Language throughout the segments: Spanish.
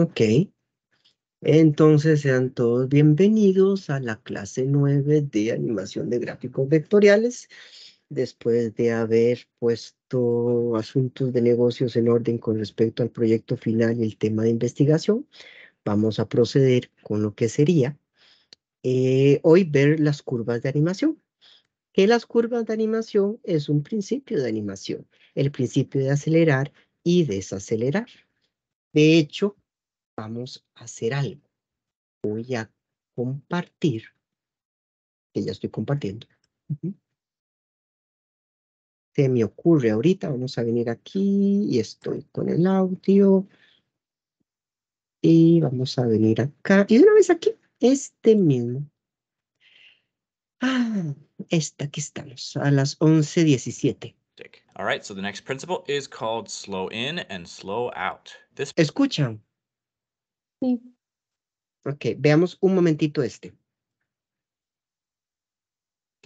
Ok. Entonces sean todos bienvenidos a la clase 9 de animación de gráficos vectoriales. Después de haber puesto asuntos de negocios en orden con respecto al proyecto final y el tema de investigación, vamos a proceder con lo que sería eh, hoy ver las curvas de animación. Que las curvas de animación es un principio de animación, el principio de acelerar y desacelerar. De hecho, vamos a hacer algo. Voy a compartir, que ya estoy compartiendo. Se me ocurre ahorita, vamos a venir aquí y estoy con el audio. Y vamos a venir acá. Y una vez aquí, este mismo. Ah, esta aquí estamos, a las 11.17. All right, so the next principle is called slow in and slow out. This Escuchan, Sí. Ok, veamos un momentito este.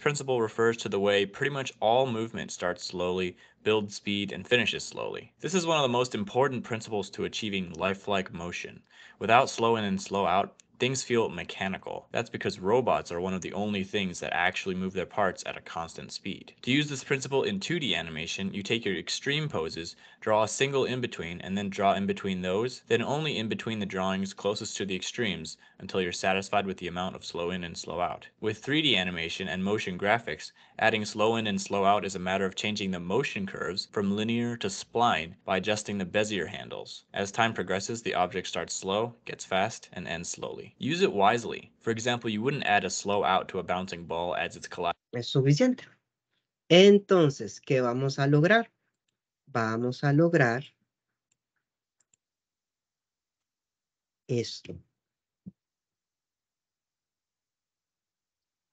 principle refers to the way pretty much all movement starts slowly, builds speed, and finishes slowly. This is one of the most important principles to achieving lifelike motion. Without slow in and slow out, things feel mechanical. That's because robots are one of the only things that actually move their parts at a constant speed. To use this principle in 2D animation, you take your extreme poses, draw a single in-between, and then draw in between those, then only in between the drawings closest to the extremes until you're satisfied with the amount of slow in and slow out. With 3D animation and motion graphics, adding slow in and slow out is a matter of changing the motion curves from linear to spline by adjusting the Bezier handles. As time progresses, the object starts slow, gets fast, and ends slowly. Use it wisely. For example, you wouldn't add a slow out to a bouncing ball as it's collapsing. Es suficiente. Entonces, ¿qué vamos a lograr? Vamos a lograr esto.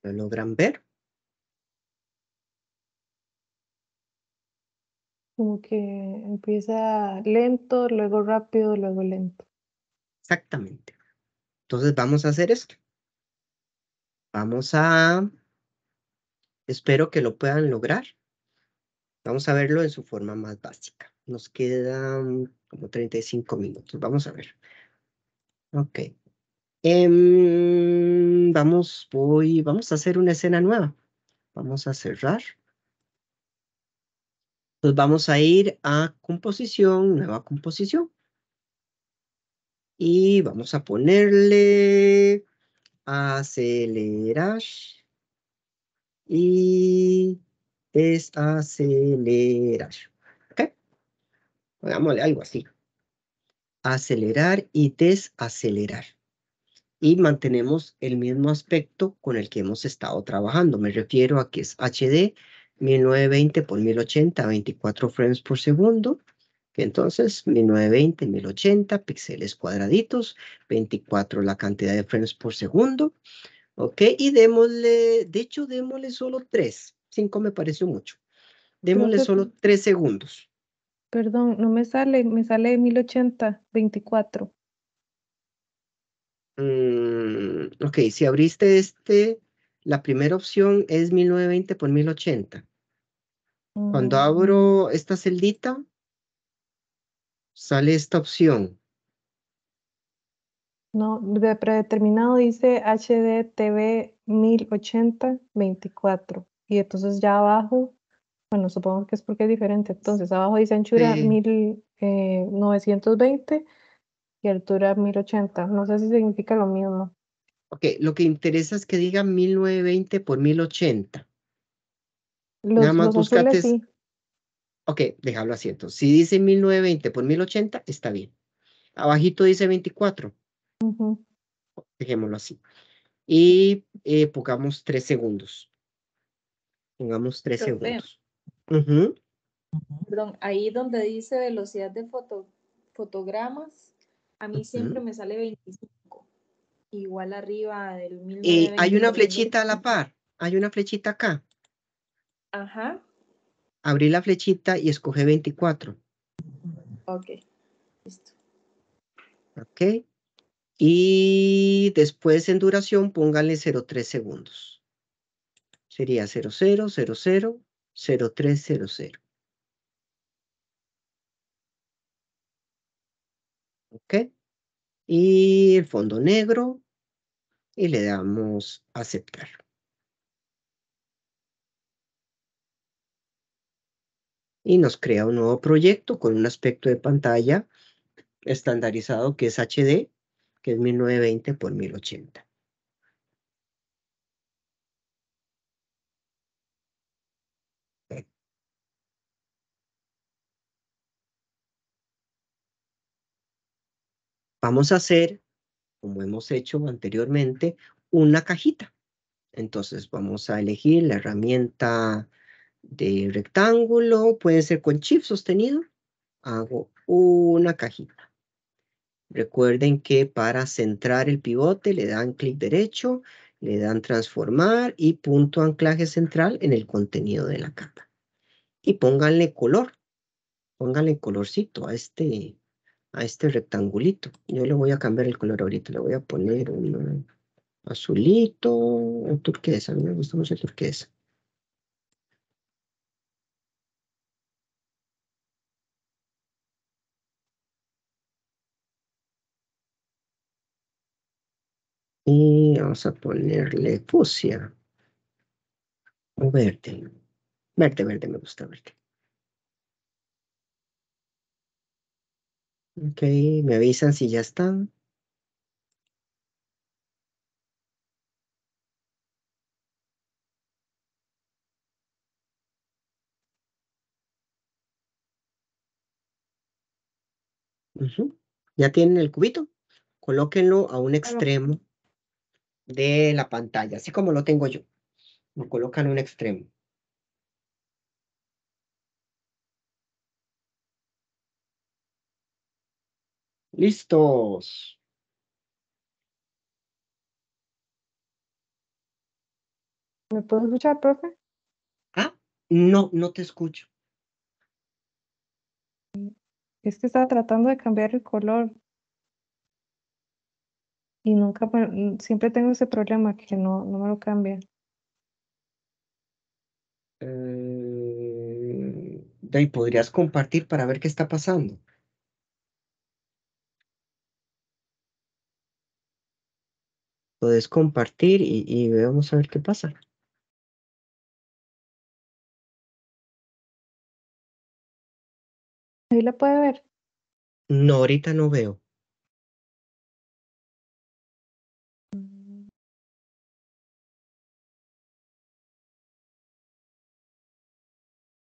¿Lo logran ver? Como que empieza lento, luego rápido, luego lento. Exactamente. Entonces vamos a hacer esto. Vamos a... Espero que lo puedan lograr. Vamos a verlo en su forma más básica. Nos quedan como 35 minutos. Vamos a ver. Ok. Em, vamos, voy, vamos a hacer una escena nueva. Vamos a cerrar. vamos a ir a composición, nueva composición. Y vamos a ponerle acelerar. Y es acelerar. ¿Ok? Pongámosle algo así. Acelerar y desacelerar. Y mantenemos el mismo aspecto con el que hemos estado trabajando. Me refiero a que es HD 1920 por 1080, 24 frames por segundo. Entonces, 1920, 1080 píxeles cuadraditos, 24 la cantidad de frames por segundo. Ok, y démosle, de hecho, démosle solo 3. 5 me pareció mucho. Démosle solo 3 segundos. Perdón, no me sale, me sale 1080, 24. Mm, ok, si abriste este, la primera opción es 1920 por 1080. Cuando mm. abro esta celdita, sale esta opción. No, de predeterminado dice HDTV 1080-24. Y entonces ya abajo, bueno, supongo que es porque es diferente. Entonces abajo dice anchura 1920 eh, y altura 1080. No sé si significa lo mismo. Ok, lo que interesa es que diga 1920 por 1080. Los, Nada más sí. Ok, déjalo así. Entonces, si dice 1920 por 1080, está bien. Abajito dice 24. Dejémoslo así. Y eh, pongamos 3 segundos. Pongamos 3 segundos. Perdón, ahí donde dice velocidad de fotogramas, a mí siempre me sale 25. Igual arriba del 1920. Eh, hay una flechita a la par. Hay una flechita acá. Ajá abrí la flechita y escoge 24. Ok, listo. Ok. Y después en duración póngale 0,3 segundos. Sería 00, 00, 0300. Ok. Y el fondo negro. Y le damos aceptar. y nos crea un nuevo proyecto con un aspecto de pantalla estandarizado que es HD, que es 1920 por 1080. Vamos a hacer, como hemos hecho anteriormente, una cajita. Entonces vamos a elegir la herramienta de rectángulo, pueden ser con chip sostenido, hago una cajita. Recuerden que para centrar el pivote le dan clic derecho, le dan transformar y punto anclaje central en el contenido de la capa. Y pónganle color, pónganle colorcito a este, a este rectangulito. Yo le voy a cambiar el color ahorita, le voy a poner un azulito, o turquesa, a mí me gusta mucho el turquesa. Y vamos a ponerle fusia O verde. Verde, verde, me gusta verde. Ok, me avisan si ya están. Ya tienen el cubito. Colóquenlo a un extremo de la pantalla, así como lo tengo yo. Lo colocan en un extremo. Listos. ¿Me puedo escuchar, profe? Ah, no, no te escucho. Es que estaba tratando de cambiar el color y nunca, mm, siempre tengo ese problema que no, no me lo cambia. Eh, de ahí podrías compartir para ver qué está pasando. Puedes compartir y, y vamos a ver qué pasa. ¿Ahí la puede ver? No, ahorita no veo.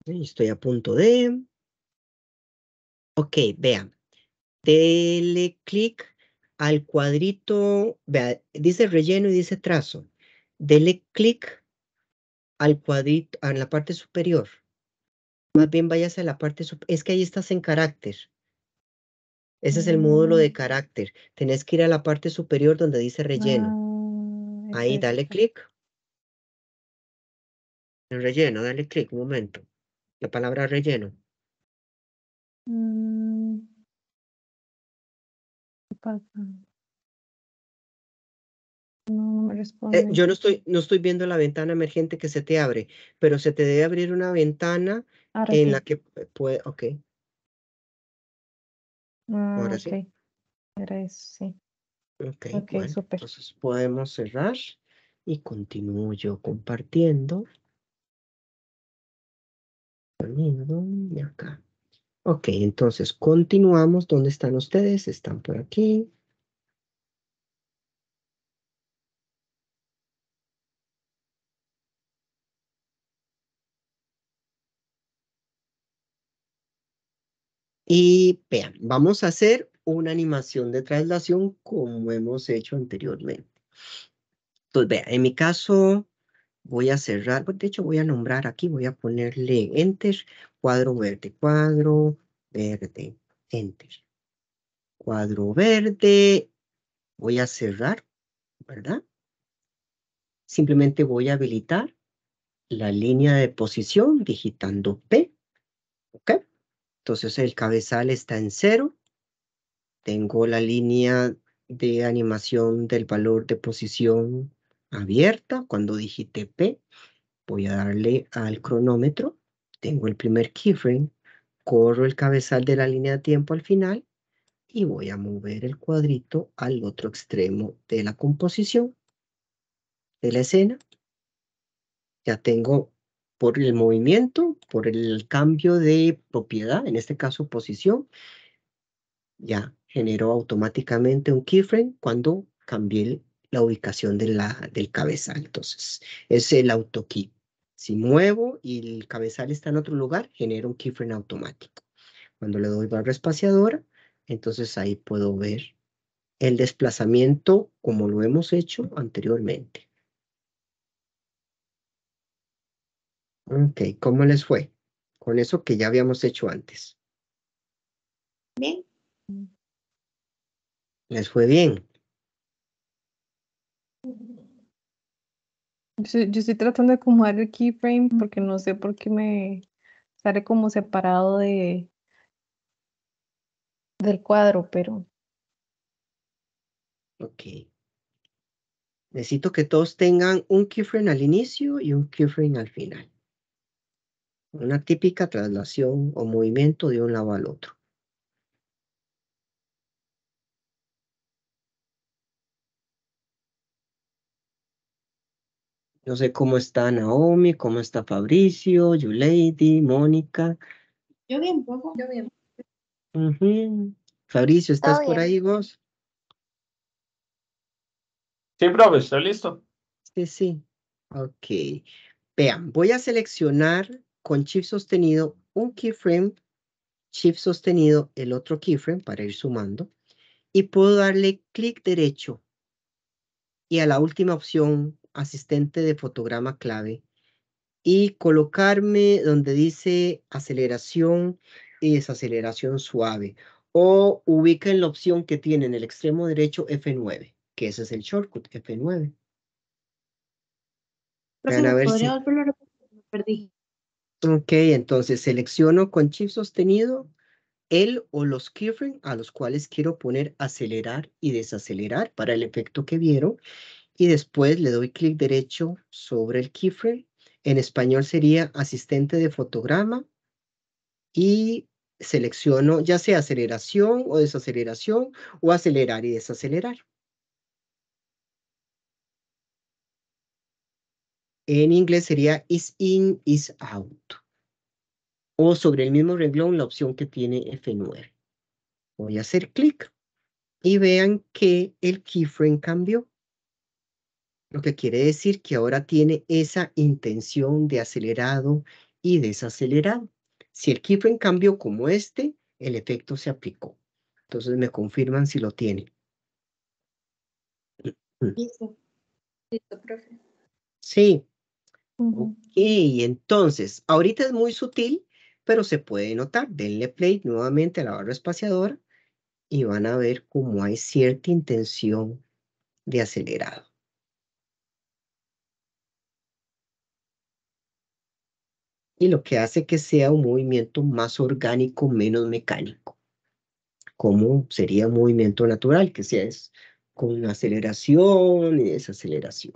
Estoy a punto de... Ok, vean. Dele clic al cuadrito, vea, dice relleno y dice trazo. Dele clic al cuadrito, en la parte superior. Más bien váyase a la parte, es que ahí estás en carácter. Ese es el módulo de mm. carácter. Tenés que ir a la parte superior donde dice relleno. Ah, ahí, dale clic. En relleno, dale clic, un momento. La palabra relleno. Mm. No, me eh, yo no estoy, no estoy viendo la ventana emergente que se te abre, pero se te debe abrir una ventana ah, en la que puede, ok. Ah, ahora sí. Era eso, sí. Ok, entonces podemos cerrar y continúo yo compartiendo y acá. Ok, entonces continuamos. ¿Dónde están ustedes? Están por aquí. Y vean, vamos a hacer una animación de traslación como hemos hecho anteriormente. Entonces, vean, en mi caso, voy a cerrar, pues, de hecho voy a nombrar aquí, voy a ponerle enter, cuadro verde, cuadro verde, enter. Cuadro verde, voy a cerrar, ¿verdad? Simplemente voy a habilitar la línea de posición digitando P, ¿ok? Entonces el cabezal está en cero. Tengo la línea de animación del valor de posición abierta. Cuando digite P, voy a darle al cronómetro. Tengo el primer keyframe, corro el cabezal de la línea de tiempo al final y voy a mover el cuadrito al otro extremo de la composición de la escena. Ya tengo por el movimiento, por el cambio de propiedad, en este caso posición, ya generó automáticamente un keyframe cuando cambié la ubicación de la, del cabezal. Entonces, es el auto key Si muevo y el cabezal está en otro lugar, genera un keyframe automático. Cuando le doy barra espaciadora, entonces ahí puedo ver el desplazamiento como lo hemos hecho anteriormente. Ok, ¿cómo les fue? Con eso que ya habíamos hecho antes. Bien. ¿Les fue bien? Yo estoy tratando de acomodar el keyframe porque no sé por qué me sale como separado de del cuadro, pero. Ok. Necesito que todos tengan un keyframe al inicio y un keyframe al final. Una típica traslación o movimiento de un lado al otro. No sé cómo está Naomi, cómo está Fabricio, Yuleidi, Mónica. Yo bien, poco, yo bien. Fabricio, ¿estás por ahí vos? Sí, profe, estoy listo. Sí, sí. Ok. Vean, voy a seleccionar con Shift sostenido un keyframe, Shift sostenido el otro keyframe para ir sumando y puedo darle clic derecho y a la última opción asistente de fotograma clave y colocarme donde dice aceleración y desaceleración suave o ubica en la opción que tiene en el extremo derecho F9, que ese es el shortcut F9. Ok, entonces selecciono con Shift sostenido el o los keyframes a los cuales quiero poner acelerar y desacelerar para el efecto que vieron y después le doy clic derecho sobre el keyframe. En español sería asistente de fotograma y selecciono ya sea aceleración o desaceleración o acelerar y desacelerar. En inglés sería is in, is out. O sobre el mismo renglón la opción que tiene F9. Voy a hacer clic y vean que el keyframe cambió lo que quiere decir que ahora tiene esa intención de acelerado y desacelerado. Si el keyframe cambió como este, el efecto se aplicó. Entonces me confirman si lo tiene. Listo. Listo, profe. Sí. Y entonces, ahorita es muy sutil, pero se puede notar. Denle play nuevamente a la barra espaciadora y van a ver cómo hay cierta intención de acelerado. y lo que hace que sea un movimiento más orgánico, menos mecánico, como sería un movimiento natural, que sea es con aceleración y desaceleración.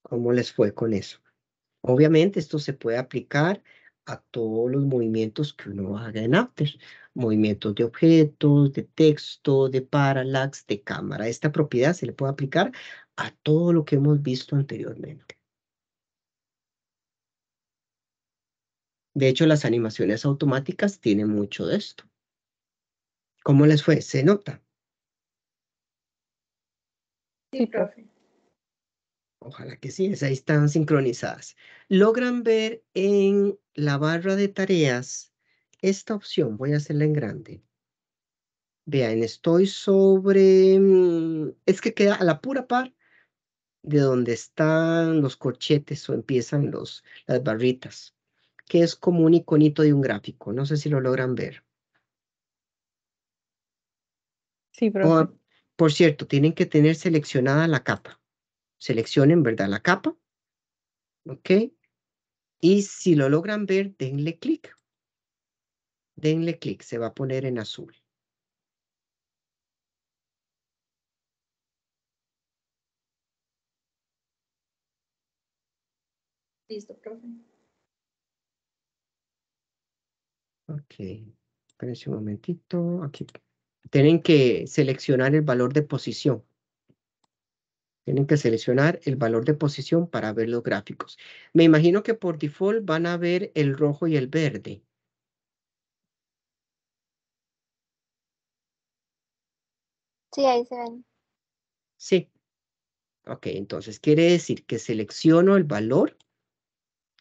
¿Cómo les fue con eso? Obviamente esto se puede aplicar a todos los movimientos que uno haga en After. Movimientos de objetos, de texto, de parallax, de cámara. Esta propiedad se le puede aplicar a todo lo que hemos visto anteriormente. De hecho, las animaciones automáticas tienen mucho de esto. ¿Cómo les fue? ¿Se nota? Sí, profe. Ojalá que sí, ahí están sincronizadas. Logran ver en la barra de tareas esta opción, voy a hacerla en grande. Vean, estoy sobre... Mm, es que queda a la pura par de donde están los corchetes o empiezan los, las barritas que es como un iconito de un gráfico. No sé si lo logran ver. Sí, profe. Oh, por cierto, tienen que tener seleccionada la capa. Seleccionen, ¿verdad? La capa. ¿Ok? Y si lo logran ver, denle clic. Denle clic, se va a poner en azul. Listo, profe. Ok, espérense un momentito. Aquí tienen que seleccionar el valor de posición. Tienen que seleccionar el valor de posición para ver los gráficos. Me imagino que por default van a ver el rojo y el verde. Sí, ahí se ven. Sí. Ok, entonces quiere decir que selecciono el valor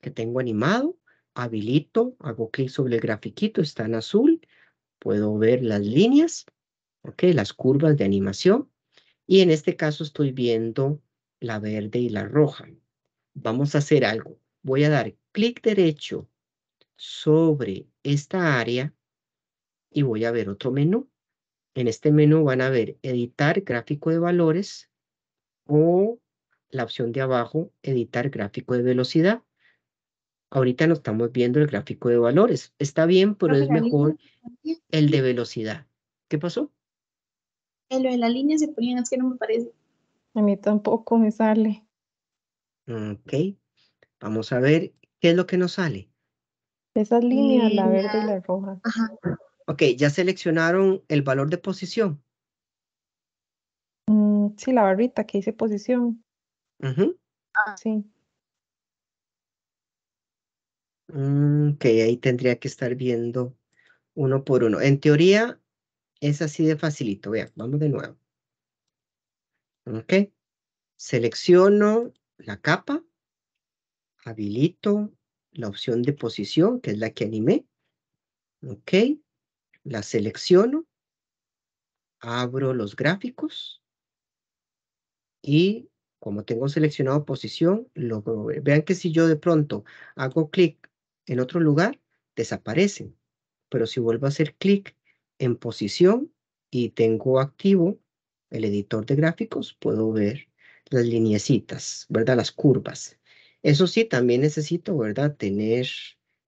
que tengo animado habilito, hago clic sobre el grafiquito, está en azul, puedo ver las líneas, ok, las curvas de animación, y en este caso estoy viendo la verde y la roja. Vamos a hacer algo. Voy a dar clic derecho sobre esta área y voy a ver otro menú. En este menú van a ver editar gráfico de valores o la opción de abajo editar gráfico de velocidad. Ahorita no estamos viendo el gráfico de valores. Está bien, pero, es mejor el de velocidad. ¿Qué pasó? lo de la línea se ponían, es que no me parece. A mí tampoco me sale. Ok. Vamos a ver qué es lo que nos sale. Esas líneas, la verde y la roja. Ok, ¿ya seleccionaron el valor de posición? Mm, sí, la barrita que dice posición. Ajá. Ah. sí. Mm, ok, ahí tendría que estar viendo uno por uno. En teoría es así de facilito. Vean, vamos de nuevo. Ok. Selecciono la capa. Habilito la opción de posición, que es la que animé. Ok. La selecciono. Abro los gráficos. Y como tengo seleccionado posición, lo, vean que si yo de pronto hago clic en otro lugar, desaparecen. Pero si vuelvo a hacer clic en posición y tengo activo el editor de gráficos, puedo ver las lineecitas, ¿verdad? Las curvas. Eso sí, también necesito, ¿verdad? Tener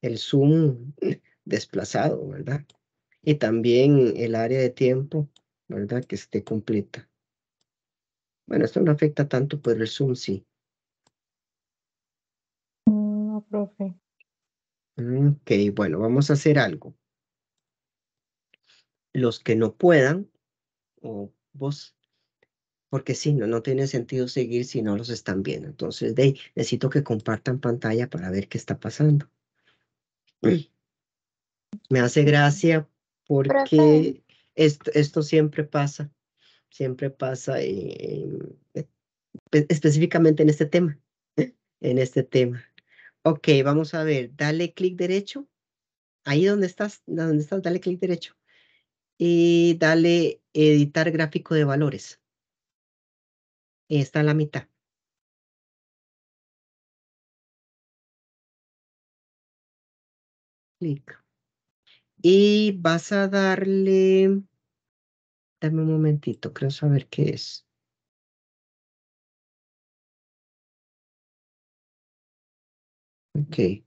el zoom desplazado, ¿verdad? Y también el área de tiempo, ¿verdad? Que esté completa. Bueno, esto no afecta tanto, pero el zoom sí. Mm, no, profe. Mm, ok, bueno, vamos a hacer algo. Los que no puedan, o vos, porque si no, no tiene sentido seguir si no los están viendo. Entonces, de, necesito que compartan pantalla para ver qué está pasando. Me hace gracia porque esto, siempre pasa, siempre pasa específicamente en este tema, en este tema. Ok, vamos a ver, dale clic derecho. Ahí donde estás, donde estás, dale clic derecho. Y dale editar gráfico de valores. Está en la mitad. Clic. Y vas a darle... Dame un momentito, creo saber qué es. Ok.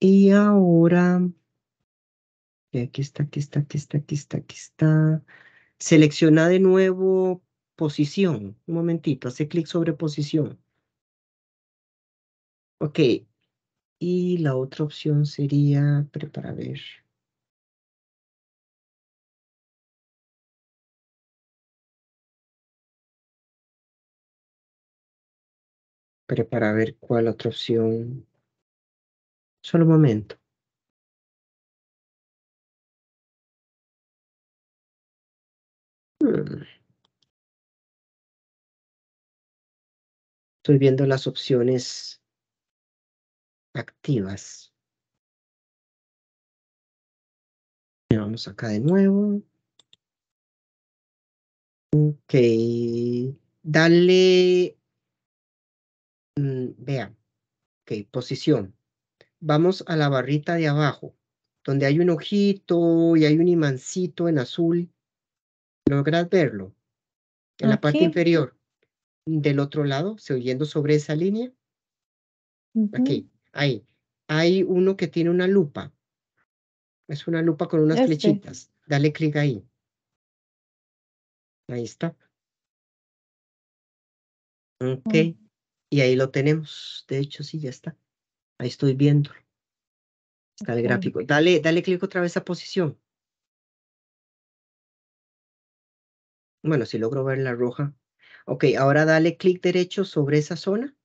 Y ahora, aquí está, aquí está, aquí está, aquí está, aquí está. Selecciona de nuevo posición. Un momentito, hace clic sobre posición. Ok. Y la otra opción sería, preparar, pero para ver cuál otra opción. Solo un momento. Hmm. Estoy viendo las opciones activas. vamos acá de nuevo. Ok. Dale Mm, vea ok, posición. Vamos a la barrita de abajo, donde hay un ojito y hay un imancito en azul. ¿Logras verlo? En la parte inferior. Del otro lado, se oyendo sobre esa línea. Aquí, ahí. Hay uno que tiene una lupa. Es una lupa con unas flechitas. Dale clic ahí. Ahí está. Ok. Y ahí lo tenemos. De hecho, sí, ya está. Ahí estoy viendo. Está el gráfico. Dale, dale clic otra vez a posición. Bueno, si logro ver la roja. Ok, ahora dale clic derecho sobre esa zona.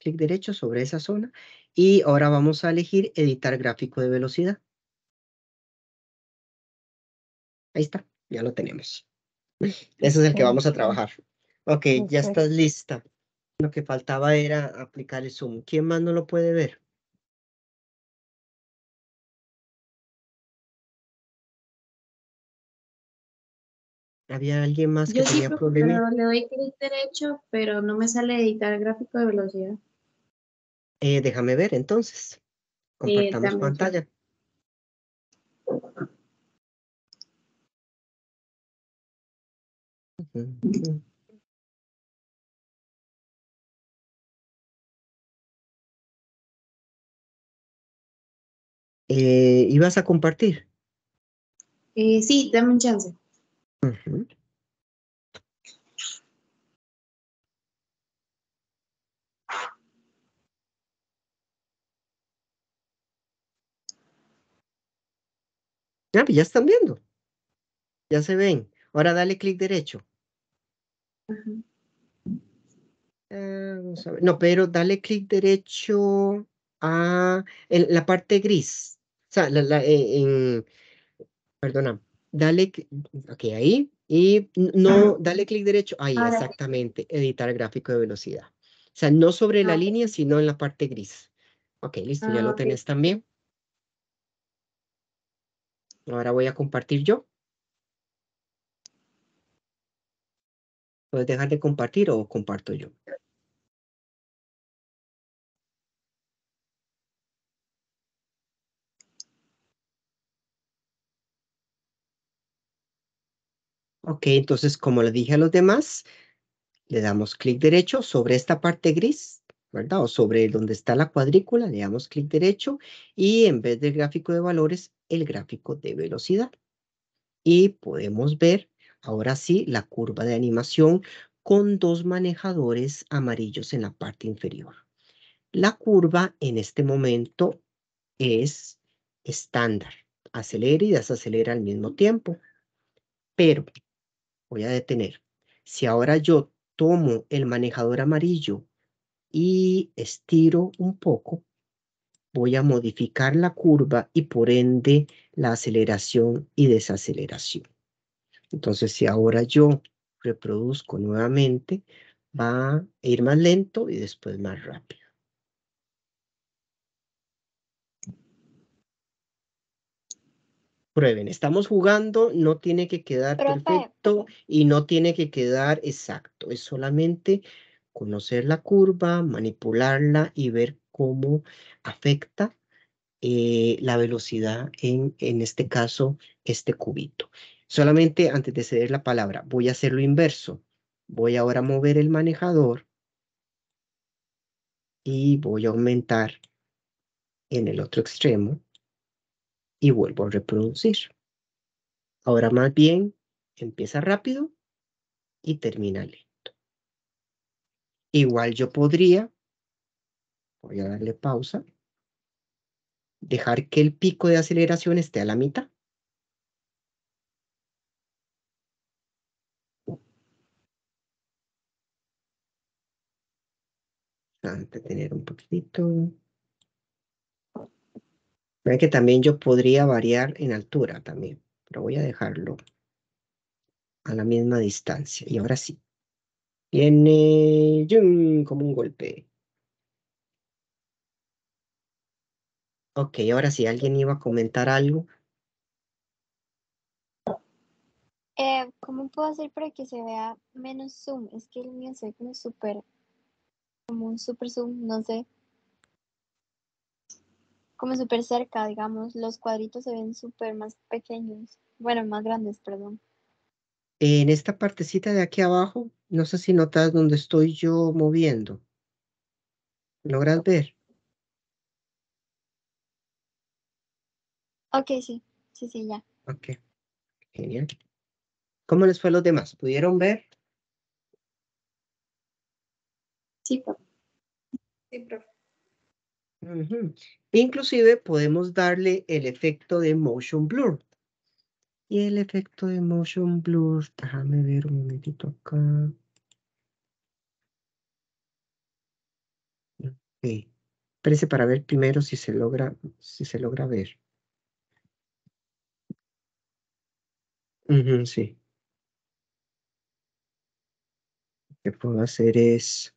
Clic derecho sobre esa zona. Y ahora vamos a elegir editar gráfico de velocidad. Ahí está, ya lo tenemos. Ese es el que vamos a trabajar. Ok, ya estás lista. Lo que faltaba era aplicar el Zoom. ¿Quién más no lo puede ver? Había alguien más que Yo tenía sí, problemas. Le doy clic derecho, pero no me sale editar el gráfico de velocidad. Eh, déjame ver entonces. Compartamos pantalla. Eh, ¿Y vas a compartir? Eh, sí, dame un chance. Ya, ah, pues ya están viendo. Ya se ven. Ahora dale clic derecho. Ah, no, pero dale clic derecho a la parte gris. Eh, en, perdona, dale, ok, ahí, y no, dale clic derecho, ahí, ah, exactamente, editar gráfico de velocidad. O sea, no sobre la ah, línea, sino en la parte gris. Ok, listo, ya ah, lo tenés también. Ahora voy a compartir yo. Puedes dejar de compartir o comparto yo. Ok, entonces como le dije a los demás, le damos clic derecho sobre esta parte gris, ¿verdad? O sobre donde está la cuadrícula, le damos clic derecho y en vez del gráfico de valores, el gráfico de velocidad. Y podemos ver ahora sí la curva de animación con dos manejadores amarillos en la parte inferior. La curva en este momento es estándar, acelera y desacelera al mismo tiempo. Pero voy a detener. Si ahora yo tomo el manejador amarillo y estiro un poco, voy a modificar la curva y por ende la aceleración y desaceleración. Entonces, si ahora yo reproduzco nuevamente, va a ir más lento y después más rápido. prueben. Estamos jugando, no tiene que quedar perfecto y no tiene que quedar exacto. Es solamente conocer la curva, manipularla y ver cómo afecta eh, la velocidad en, en este caso, este cubito. Solamente antes de ceder la palabra, voy a hacer lo inverso. Voy ahora a mover el manejador y voy a aumentar en el otro extremo y vuelvo a reproducir. Ahora más bien, empieza rápido y termina lento. Igual yo podría, voy a darle pausa, dejar que el pico de aceleración esté a la mitad. Antes tener un poquitito que también yo podría variar en altura también, pero voy a dejarlo a la misma distancia. Y ahora sí. Viene como un golpe. Ok, ahora sí, ¿alguien iba a comentar algo? Eh, ¿Cómo puedo hacer para que se vea menos zoom? Es que el mío se ve como súper, como un super zoom, no sé como súper cerca, digamos, los cuadritos se ven súper más pequeños, bueno, más grandes, perdón. En esta partecita de aquí abajo, no sé si notas dónde estoy yo moviendo. ¿Logras ver? Ok, sí, sí, sí, ya. Ok, genial. ¿Cómo les fue a los demás? ¿Pudieron ver? Sí, profe. Sí, profe. Inclusive podemos darle el efecto de motion blur. Y el efecto de motion blur, déjame ver un momentito acá. Ok. parece para ver primero si se logra, si se logra ver. sí. Lo que puedo hacer es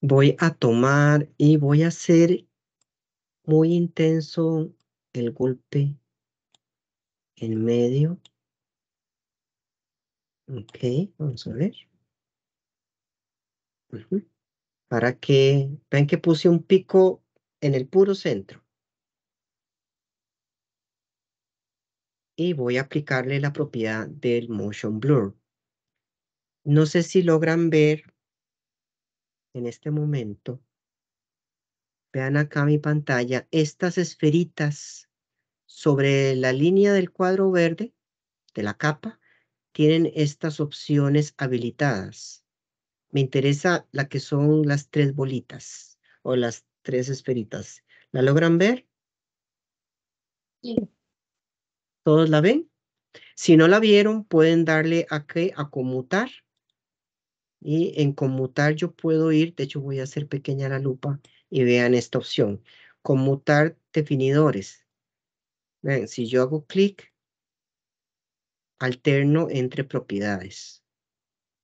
voy a tomar y voy a hacer muy intenso el golpe en medio. Ok, vamos a ver. Para que vean que puse un pico en el puro centro. Y voy a aplicarle la propiedad del motion blur. No sé si logran ver en este momento, vean acá mi pantalla, estas esferitas sobre la línea del cuadro verde, de la capa, tienen estas opciones habilitadas. Me interesa la que son las tres bolitas o las tres esferitas. ¿La logran ver? Sí. ¿Todos la ven? Si no la vieron, pueden darle a qué a conmutar y en conmutar yo puedo ir, de hecho voy a hacer pequeña la lupa y vean esta opción, conmutar definidores. si yo hago clic, alterno entre propiedades,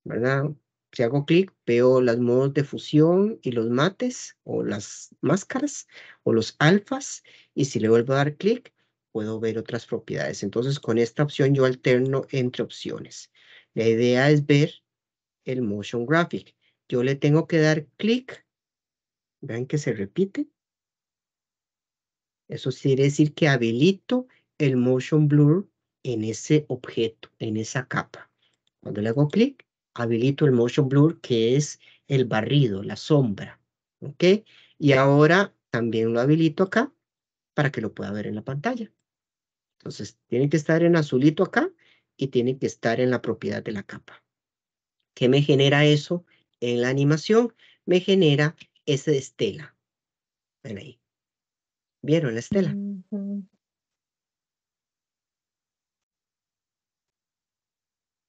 ¿verdad? Si hago clic, veo los modos de fusión y los mates o las máscaras o los alfas y si le vuelvo a dar clic, puedo ver otras propiedades. Entonces, con esta opción yo alterno entre opciones. La idea es ver el motion graphic. Yo le tengo que dar clic. Vean que se repite. Eso quiere decir que habilito el motion blur en ese objeto, en esa capa. Cuando le hago clic, habilito el motion blur que es el barrido, la sombra. ¿Ok? Y ahora también lo habilito acá para que lo pueda ver en la pantalla. Entonces, tiene que estar en azulito acá y tiene que estar en la propiedad de la capa. ¿Qué me genera eso en la animación? Me genera esa estela. Ven ahí. ¿Vieron la estela?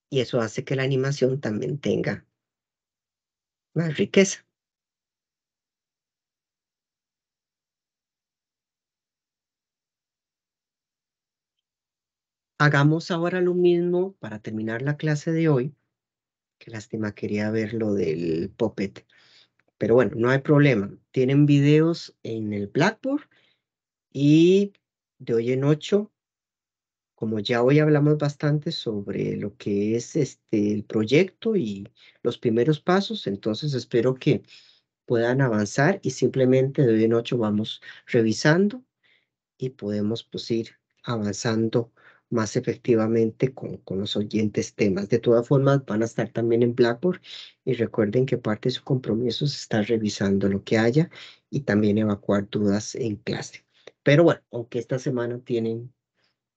Y eso hace que la animación también tenga más riqueza. Hagamos ahora lo mismo para terminar la clase de hoy Qué lástima, quería ver lo del Puppet. Pero bueno, no hay problema. Tienen videos en el Blackboard y de hoy en ocho, como ya hoy hablamos bastante sobre lo que es este, el proyecto y los primeros pasos, entonces espero que puedan avanzar y simplemente de hoy en ocho vamos revisando y podemos pues ir avanzando más efectivamente con, con los oyentes temas. De todas formas, van a estar también en Blackboard y recuerden que parte de su compromiso es estar revisando lo que haya y también evacuar dudas en clase. Pero bueno, aunque esta semana tienen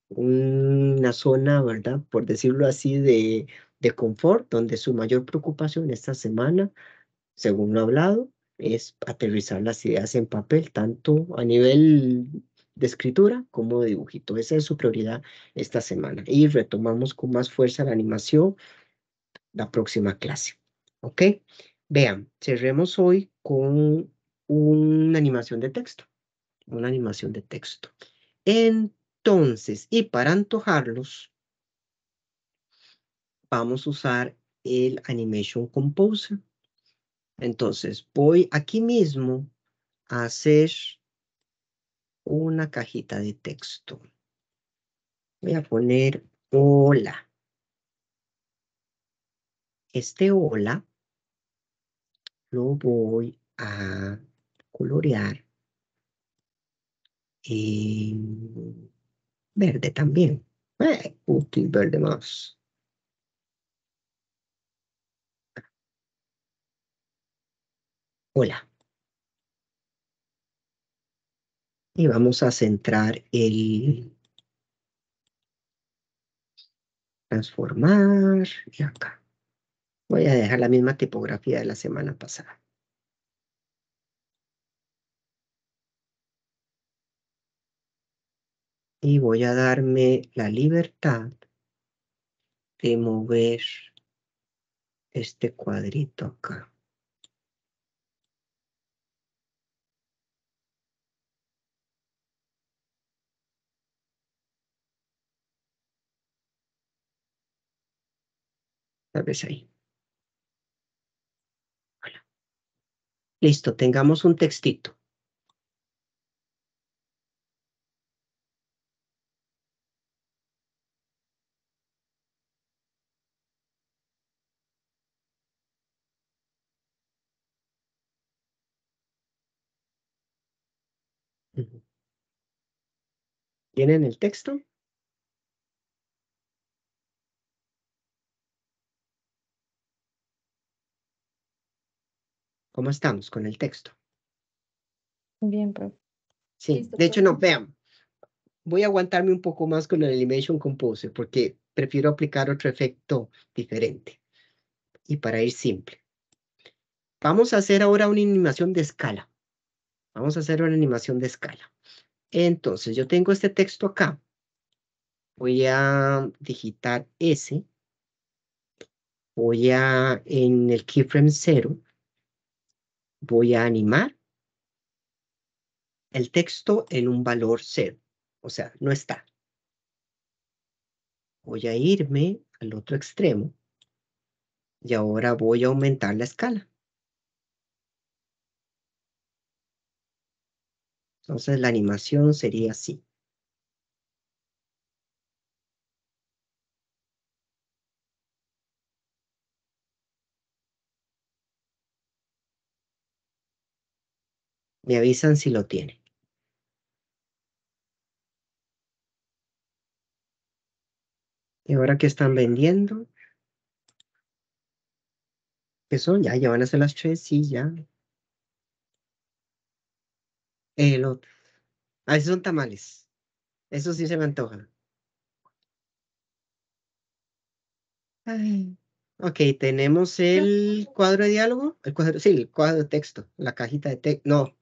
una zona, ¿verdad? Por decirlo así, de, de confort, donde su mayor preocupación esta semana, según lo hablado, es aterrizar las ideas en papel, tanto a nivel de escritura como de dibujito. Esa es su prioridad esta semana. Y retomamos con más fuerza la animación la próxima clase. ¿Ok? Vean, cerremos hoy con una animación de texto. Una animación de texto. Entonces, y para antojarlos, vamos a usar el Animation Composer. Entonces, voy aquí mismo a hacer una cajita de texto. Voy a poner hola. Este hola lo voy a colorear en verde también. Eh, útil verde más. Hola. y vamos a centrar el transformar y acá. Voy a dejar la misma tipografía de la semana pasada. Y voy a darme la libertad de mover este cuadrito acá. ahí. Listo, tengamos un textito. ¿Tienen el texto? ¿Cómo estamos con el texto? Bien, profe. Sí, de hecho, no, vean, voy a aguantarme un poco más con el Animation Composer porque prefiero aplicar otro efecto diferente. Y para ir simple. Vamos a hacer ahora una animación de escala. Vamos a hacer una animación de escala. Entonces, yo tengo este texto acá. Voy a digitar S. Voy a, en el keyframe 0, voy a animar el texto en un valor cero, o sea, no está. Voy a irme al otro extremo y ahora voy a aumentar la escala. Entonces la animación sería así. Me avisan si lo tienen. Y ahora que están vendiendo, ¿Qué son? Ya, ya van a ser las tres, sí, ya. El otro. Ah, esos son tamales. Eso sí se me antoja. Ok, tenemos el cuadro de diálogo. El cuadro, sí, el cuadro de texto. La cajita de texto. No,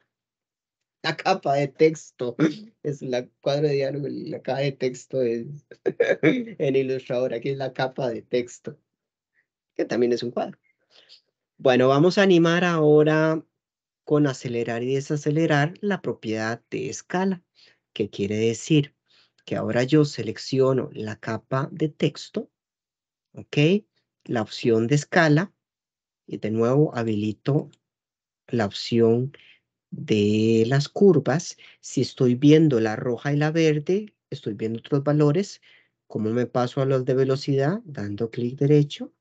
la capa de texto. Es la cuadra de diálogo, la capa de texto es en ilustrador. Aquí es la capa de texto, que también es un cuadro. Bueno, vamos a animar ahora con acelerar y desacelerar la propiedad de escala, que quiere decir que ahora yo selecciono la capa de texto, ¿ok? La opción de escala y de nuevo habilito la opción de las curvas, si estoy viendo la roja y la verde, estoy viendo otros valores, como me paso a los de velocidad, dando clic derecho,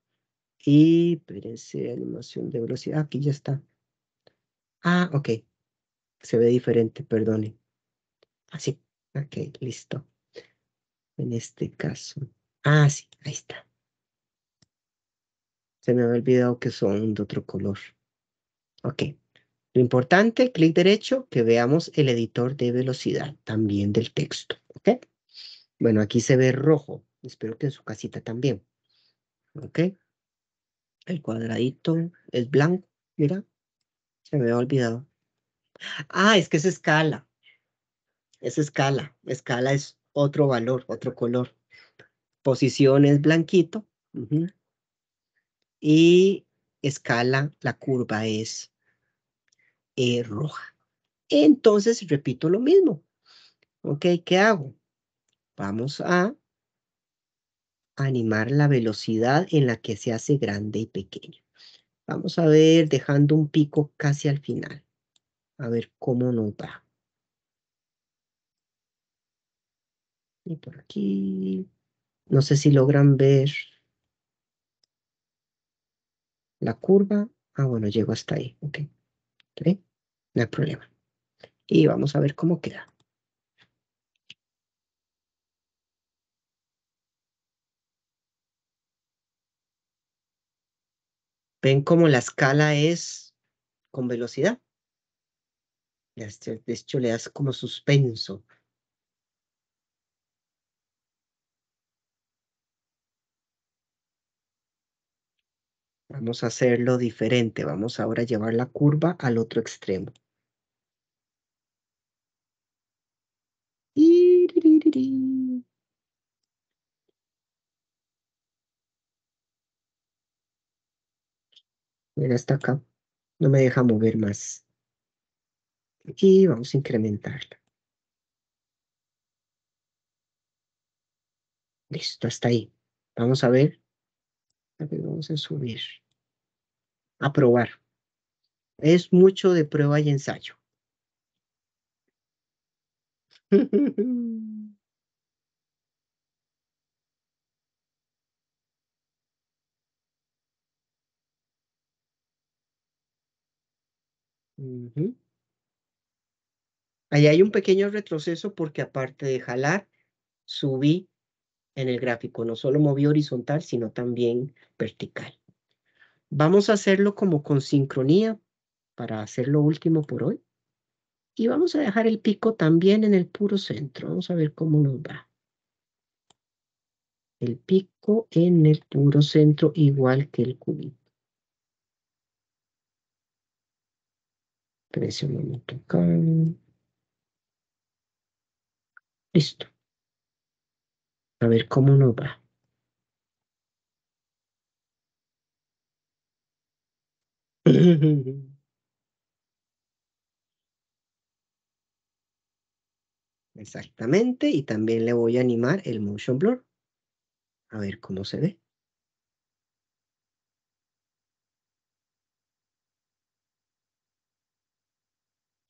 y, espérense, animación de velocidad, aquí ya está. Ah, ok, se ve diferente, perdone. Así, ah, ok, listo. En este caso, ah, sí, ahí está. Se me había olvidado que son de otro color. Ok. Lo importante, clic derecho, que veamos el editor de velocidad también del texto. ¿ok? Bueno, aquí se ve rojo. Espero que en su casita también. ¿Ok? El cuadradito es blanco. Mira, se me ha olvidado. Ah, es que es escala. Es escala. Escala es otro valor, otro color. Posición es blanquito. Y escala, la curva es eh, roja. Entonces repito lo mismo. Ok, ¿qué hago? Vamos a animar la velocidad en la que se hace grande y pequeño. Vamos a ver, dejando un pico casi al final. A ver cómo nos va. Y por aquí, no sé si logran ver la curva. Ah, bueno, llego hasta ahí. Ok. No hay problema. Y vamos a ver cómo queda. ¿Ven cómo la escala es con velocidad? Este, de hecho, le das como suspenso. Vamos a hacerlo diferente. Vamos ahora a llevar la curva al otro extremo. Mira, hasta acá. No me deja mover más. Aquí vamos a incrementarla. Listo, hasta ahí. Vamos a ver. A ver vamos a subir. A probar. Es mucho de prueba y ensayo. Allí Ahí hay un pequeño retroceso porque aparte de jalar, subí en el gráfico. No solo moví horizontal, sino también vertical. Vamos a hacerlo como con sincronía para hacer lo último por hoy. Y vamos a dejar el pico también en el puro centro. Vamos a ver cómo nos va. El pico en el puro centro igual que el cubito. momento acá. Listo. A ver cómo nos va. Exactamente, y también le voy a animar el motion blur. A ver cómo se ve.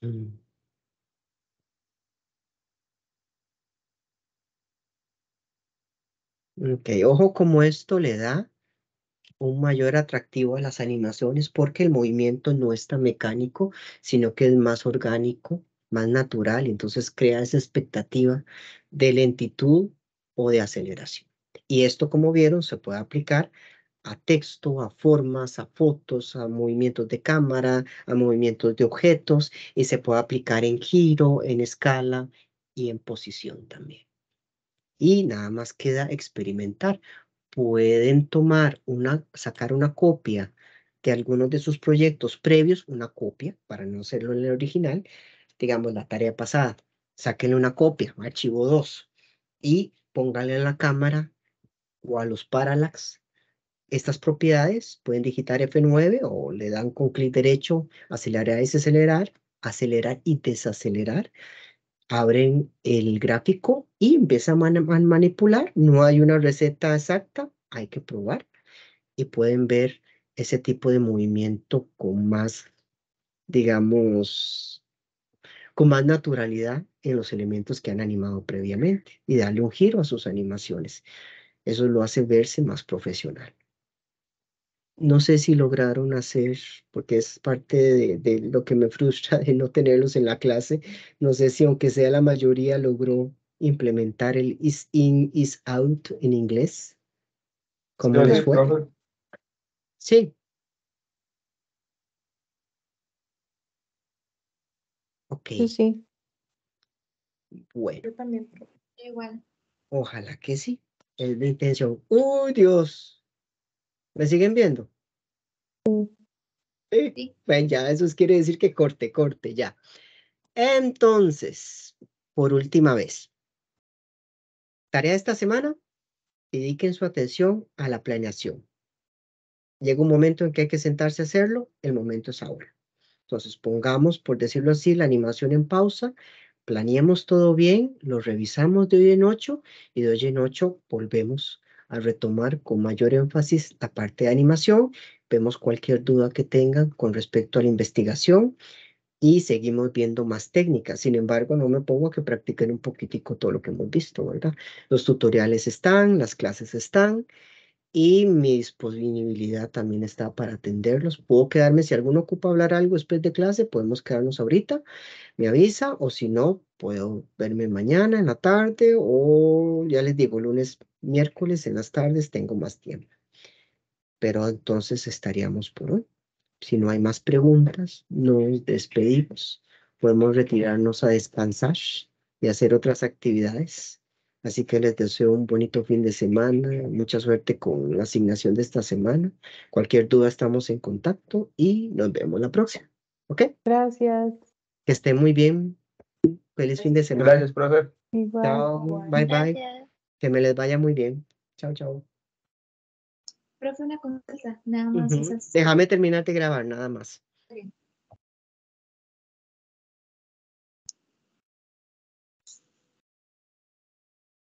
Mm. Ok, ojo como esto le da un mayor atractivo a las animaciones porque el movimiento no está mecánico, sino que es más orgánico, más natural, entonces crea esa expectativa de lentitud o de aceleración. Y esto, como vieron, se puede aplicar a texto, a formas, a fotos, a movimientos de cámara, a movimientos de objetos y se puede aplicar en giro, en escala y en posición también. Y nada más queda experimentar. Pueden tomar una, sacar una copia de algunos de sus proyectos previos, una copia, para no hacerlo en el original, digamos la tarea pasada, sáquenle una copia, archivo 2, y pónganle a la cámara o a los parallax estas propiedades, pueden digitar F9 o le dan con clic derecho, acelerar y desacelerar, acelerar y desacelerar. Abren el gráfico y empiezan a manipular. No hay una receta exacta, hay que probar. Y pueden ver ese tipo de movimiento con más, digamos, con más naturalidad en los elementos que han animado previamente y darle un giro a sus animaciones. Eso lo hace verse más profesional no sé si lograron hacer, porque es parte de, lo que me frustra de no tenerlos en la clase, no sé si aunque sea la mayoría logró implementar el is in, is out en inglés. ¿Cómo les fue? Sí. Ok. Sí, sí. Bueno. Yo también. Igual. Ojalá que sí. Es de intención. ¡Uy, Dios! ¿Me siguen viendo? Bueno, ya eso quiere decir que corte, corte, ya. Entonces, por última vez, tarea de esta semana, dediquen su atención a la planeación. Llega un momento en que hay que sentarse a hacerlo, el momento es ahora. Entonces, pongamos, por decirlo así, la animación en pausa, planeemos todo bien, lo revisamos de hoy en ocho y de hoy en ocho volvemos a retomar con mayor énfasis la parte de animación. Vemos cualquier duda que tengan con respecto a la investigación y seguimos viendo más técnicas. Sin embargo, no me pongo a que practiquen un poquitico todo lo que hemos visto, ¿verdad? Los tutoriales están, las clases están y mi disponibilidad también está para atenderlos. Puedo quedarme, si alguno ocupa hablar algo después de clase, podemos quedarnos ahorita, me avisa, o si no, puedo verme mañana en la tarde, o ya les digo, lunes, miércoles en las tardes tengo más tiempo. Pero entonces estaríamos por hoy. Si no hay más preguntas, nos despedimos. Podemos retirarnos a descansar y hacer otras actividades. Así que les deseo un bonito fin de semana, mucha suerte con la asignación de esta semana. Cualquier duda estamos en contacto y nos vemos la próxima. ¿Ok? Gracias. Que estén muy bien. Feliz fin de semana. Gracias, profe. Igual, Bye, bye. Que me les vaya muy bien. Chao, chao. Profe, una consulta, nada más. Déjame terminar de grabar, nada más.